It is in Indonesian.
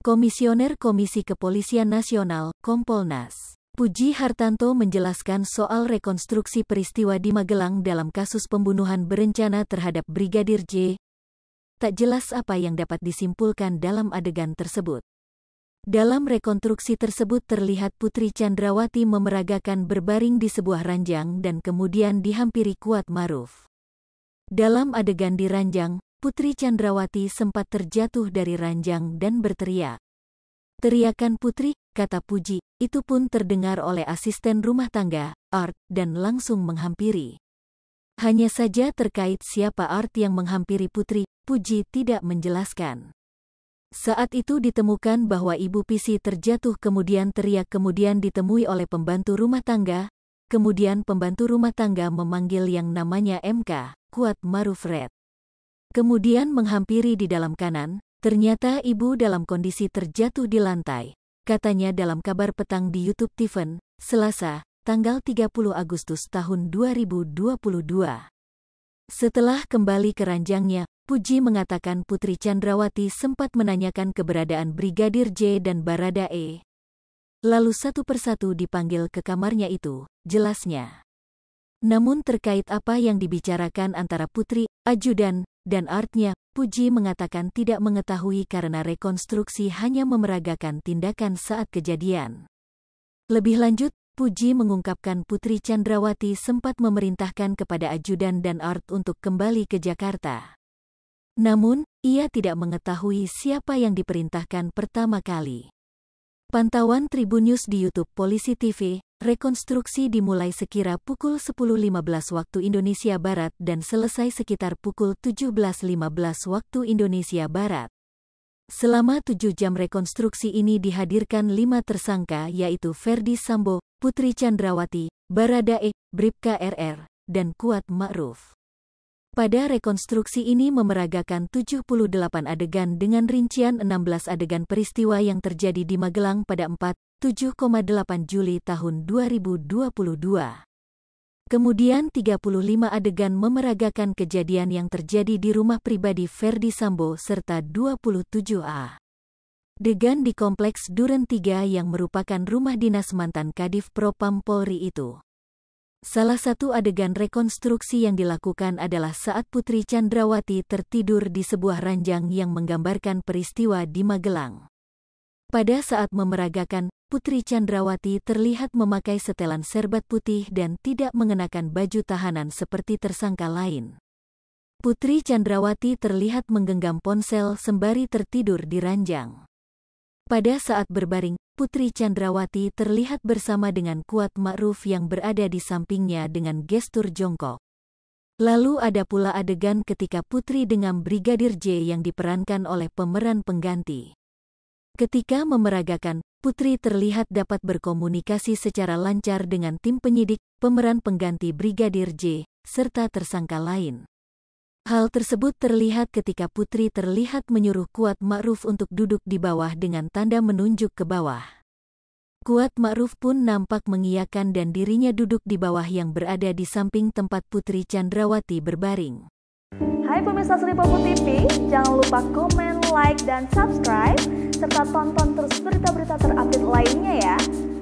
Komisioner Komisi Kepolisian Nasional, Kompolnas. Puji Hartanto menjelaskan soal rekonstruksi peristiwa di Magelang dalam kasus pembunuhan berencana terhadap Brigadir J. Tak jelas apa yang dapat disimpulkan dalam adegan tersebut. Dalam rekonstruksi tersebut terlihat Putri Chandrawati memeragakan berbaring di sebuah ranjang dan kemudian dihampiri Kuat Maruf. Dalam adegan di ranjang, Putri Chandrawati sempat terjatuh dari ranjang dan berteriak. Teriakan Putri, kata Puji, itu pun terdengar oleh asisten rumah tangga, Art, dan langsung menghampiri. Hanya saja terkait siapa Art yang menghampiri Putri, Puji tidak menjelaskan. Saat itu ditemukan bahwa ibu PC terjatuh kemudian teriak kemudian ditemui oleh pembantu rumah tangga, kemudian pembantu rumah tangga memanggil yang namanya MK, Kuat Maruf Red. Kemudian menghampiri di dalam kanan, ternyata ibu dalam kondisi terjatuh di lantai. Katanya dalam kabar petang di YouTube Tiffen, Selasa, tanggal 30 Agustus tahun 2022. Setelah kembali ke ranjangnya, Puji mengatakan Putri Chandrawati sempat menanyakan keberadaan Brigadir J dan Barada E. Lalu satu persatu dipanggil ke kamarnya itu, jelasnya. Namun terkait apa yang dibicarakan antara Putri, Ajudan, dan artnya, Puji mengatakan tidak mengetahui karena rekonstruksi hanya memeragakan tindakan saat kejadian. Lebih lanjut, Puji mengungkapkan Putri Chandrawati sempat memerintahkan kepada ajudan dan Art untuk kembali ke Jakarta. Namun, ia tidak mengetahui siapa yang diperintahkan pertama kali. Pantauan Tribun News di YouTube Polisi TV, rekonstruksi dimulai sekira pukul 10.15 waktu Indonesia Barat dan selesai sekitar pukul 17.15 waktu Indonesia Barat. Selama tujuh jam rekonstruksi ini dihadirkan lima tersangka yaitu Ferdi Sambo, Putri Chandrawati, Baradae, Bripka RR, dan Kuat Ma'ruf. Pada rekonstruksi ini memeragakan 78 adegan dengan rincian 16 adegan peristiwa yang terjadi di Magelang pada 4, 7,8 Juli tahun 2022. Kemudian 35 adegan memeragakan kejadian yang terjadi di rumah pribadi Ferdi Sambo serta 27 A. Degan di Kompleks Duren 3 yang merupakan rumah dinas mantan Kadif Propam Polri itu. Salah satu adegan rekonstruksi yang dilakukan adalah saat Putri Chandrawati tertidur di sebuah ranjang yang menggambarkan peristiwa di Magelang. Pada saat memeragakan, Putri Chandrawati terlihat memakai setelan serbat putih dan tidak mengenakan baju tahanan seperti tersangka lain. Putri Chandrawati terlihat menggenggam ponsel sembari tertidur di ranjang. Pada saat berbaring, Putri Chandrawati terlihat bersama dengan Kuat Ma'ruf yang berada di sampingnya dengan gestur jongkok. Lalu ada pula adegan ketika Putri dengan Brigadir J yang diperankan oleh pemeran pengganti. Ketika memeragakan, Putri terlihat dapat berkomunikasi secara lancar dengan tim penyidik, pemeran pengganti Brigadir J, serta tersangka lain. Hal tersebut terlihat ketika putri terlihat menyuruh Kuat Ma'ruf untuk duduk di bawah dengan tanda menunjuk ke bawah. Kuat Ma'ruf pun nampak mengiyakan dan dirinya duduk di bawah yang berada di samping tempat Putri Chandrawati berbaring. Hai pemirsa Seripopo TV, jangan lupa komen, like, dan subscribe, serta tonton terus berita-berita terupdate lainnya ya.